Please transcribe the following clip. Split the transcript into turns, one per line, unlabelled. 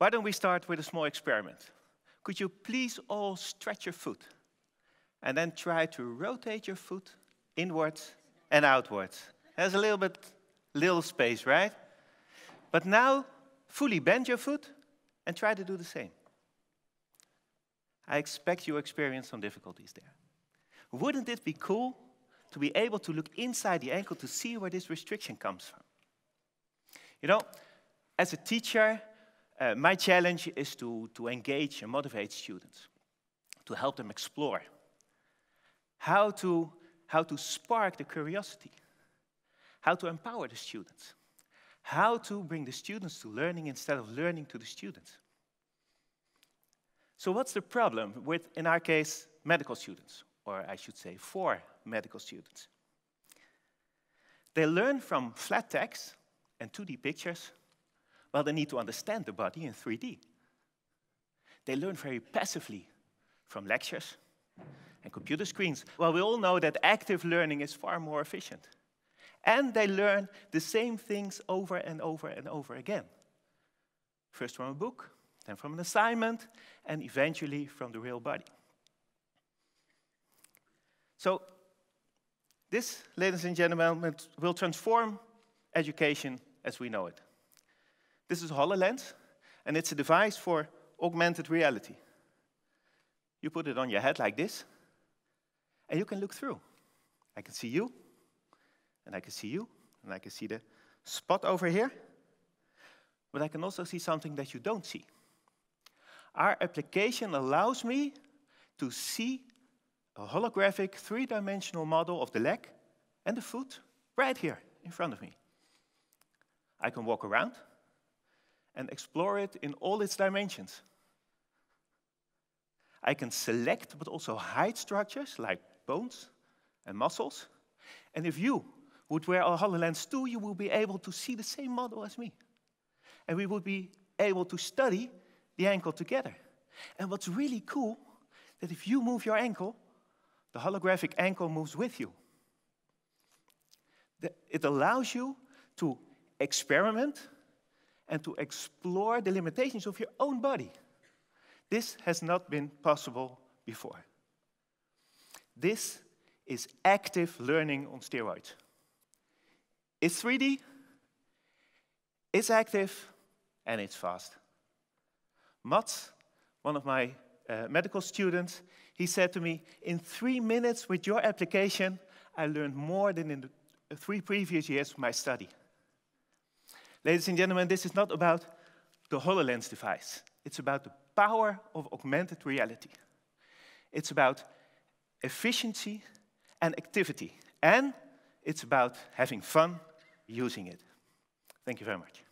Why don't we start with a small experiment? Could you please all stretch your foot and then try to rotate your foot inwards and outwards? There's a little bit, little space, right? But now, fully bend your foot and try to do the same. I expect you experience some difficulties there. Wouldn't it be cool to be able to look inside the ankle to see where this restriction comes from? You know, as a teacher, uh, my challenge is to, to engage and motivate students, to help them explore how to, how to spark the curiosity, how to empower the students, how to bring the students to learning instead of learning to the students. So what's the problem with, in our case, medical students, or I should say for medical students? They learn from flat text and 2D pictures well, they need to understand the body in 3D. They learn very passively from lectures and computer screens. Well, we all know that active learning is far more efficient. And they learn the same things over and over and over again. First from a book, then from an assignment, and eventually from the real body. So this, ladies and gentlemen, will transform education as we know it. This is HoloLens, and it's a device for augmented reality. You put it on your head like this, and you can look through. I can see you, and I can see you, and I can see the spot over here, but I can also see something that you don't see. Our application allows me to see a holographic three-dimensional model of the leg and the foot right here in front of me. I can walk around, and explore it in all its dimensions. I can select but also hide structures like bones and muscles. And if you would wear a HoloLens 2, you will be able to see the same model as me. And we would be able to study the ankle together. And what's really cool, that if you move your ankle, the holographic ankle moves with you. It allows you to experiment and to explore the limitations of your own body. This has not been possible before. This is active learning on steroids. It's 3D, it's active, and it's fast. Mats, one of my uh, medical students, he said to me, in three minutes with your application, I learned more than in the uh, three previous years of my study. Ladies and gentlemen, this is not about the HoloLens device. It's about the power of augmented reality. It's about efficiency and activity. And it's about having fun using it. Thank you very much.